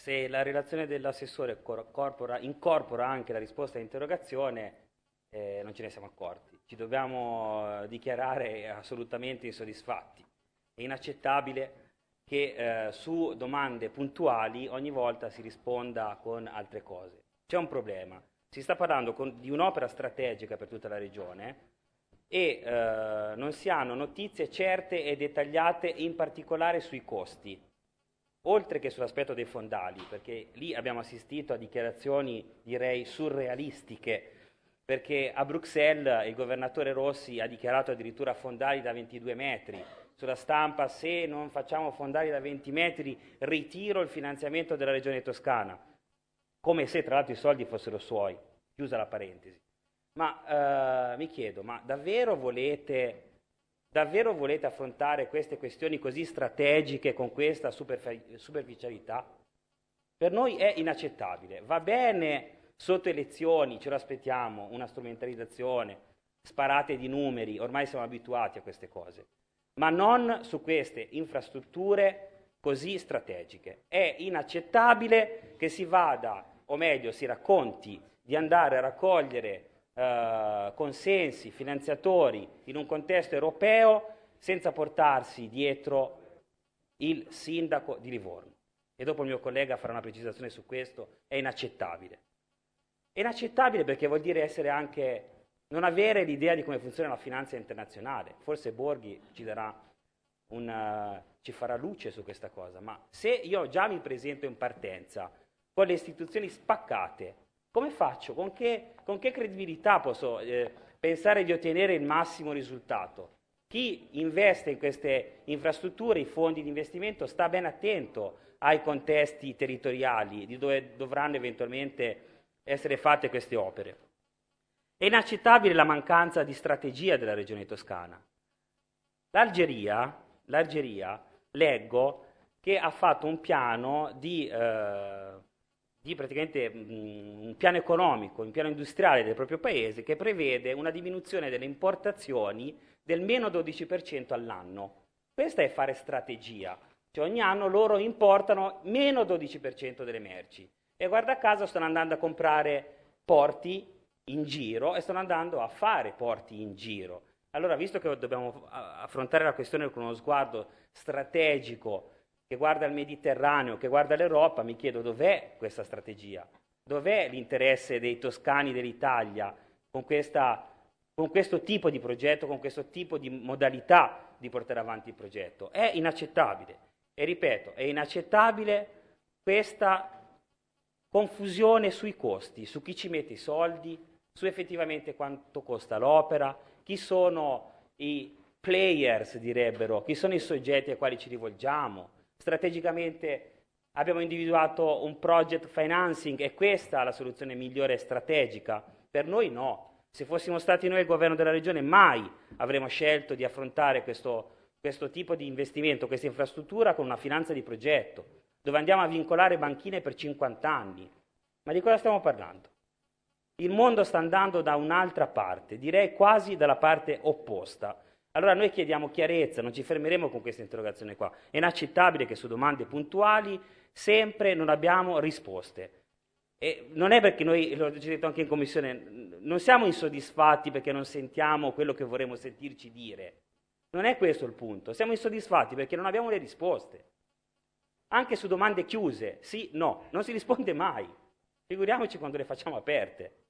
se la relazione dell'assessore corpora, incorpora anche la risposta all'interrogazione, eh, non ce ne siamo accorti. Ci dobbiamo eh, dichiarare assolutamente insoddisfatti. È inaccettabile che eh, su domande puntuali ogni volta si risponda con altre cose. C'è un problema. Si sta parlando con, di un'opera strategica per tutta la regione e eh, non si hanno notizie certe e dettagliate in particolare sui costi oltre che sull'aspetto dei fondali, perché lì abbiamo assistito a dichiarazioni direi surrealistiche, perché a Bruxelles il governatore Rossi ha dichiarato addirittura fondali da 22 metri, sulla stampa se non facciamo fondali da 20 metri ritiro il finanziamento della regione toscana, come se tra l'altro i soldi fossero suoi, chiusa la parentesi. Ma eh, mi chiedo, ma davvero volete Davvero volete affrontare queste questioni così strategiche con questa superficialità? Per noi è inaccettabile. Va bene sotto elezioni, ce lo aspettiamo, una strumentalizzazione, sparate di numeri, ormai siamo abituati a queste cose, ma non su queste infrastrutture così strategiche. È inaccettabile che si vada, o meglio si racconti, di andare a raccogliere eh, consensi, finanziatori in un contesto europeo senza portarsi dietro il sindaco di Livorno. E dopo il mio collega farà una precisazione su questo, è inaccettabile. È inaccettabile perché vuol dire essere anche non avere l'idea di come funziona la finanza internazionale. Forse Borghi ci, una, eh, ci farà luce su questa cosa, ma se io già mi presento in partenza con le istituzioni spaccate, come faccio? Con che, con che credibilità posso eh, pensare di ottenere il massimo risultato? Chi investe in queste infrastrutture, i fondi di investimento, sta ben attento ai contesti territoriali di dove dovranno eventualmente essere fatte queste opere. È inaccettabile la mancanza di strategia della regione toscana. L'Algeria, l'Algeria leggo che ha fatto un piano di eh, di praticamente mm, un piano economico, un piano industriale del proprio paese che prevede una diminuzione delle importazioni del meno 12% all'anno. Questa è fare strategia, cioè ogni anno loro importano meno 12% delle merci e guarda caso stanno andando a comprare porti in giro e stanno andando a fare porti in giro. Allora, visto che dobbiamo affrontare la questione con uno sguardo strategico, che guarda il Mediterraneo, che guarda l'Europa, mi chiedo dov'è questa strategia, dov'è l'interesse dei toscani dell'Italia con, questa, con questo tipo di progetto, con questo tipo di modalità di portare avanti il progetto. È inaccettabile, e ripeto, è inaccettabile questa confusione sui costi, su chi ci mette i soldi, su effettivamente quanto costa l'opera, chi sono i players, direbbero, chi sono i soggetti ai quali ci rivolgiamo, Strategicamente abbiamo individuato un project financing, è questa la soluzione migliore strategica? Per noi no. Se fossimo stati noi il governo della regione mai avremmo scelto di affrontare questo, questo tipo di investimento, questa infrastruttura con una finanza di progetto, dove andiamo a vincolare banchine per 50 anni. Ma di cosa stiamo parlando? Il mondo sta andando da un'altra parte, direi quasi dalla parte opposta. Allora noi chiediamo chiarezza, non ci fermeremo con questa interrogazione qua. È inaccettabile che su domande puntuali sempre non abbiamo risposte. E non è perché noi, l'ho detto anche in commissione, non siamo insoddisfatti perché non sentiamo quello che vorremmo sentirci dire. Non è questo il punto. Siamo insoddisfatti perché non abbiamo le risposte. Anche su domande chiuse, sì, no, non si risponde mai. Figuriamoci quando le facciamo aperte.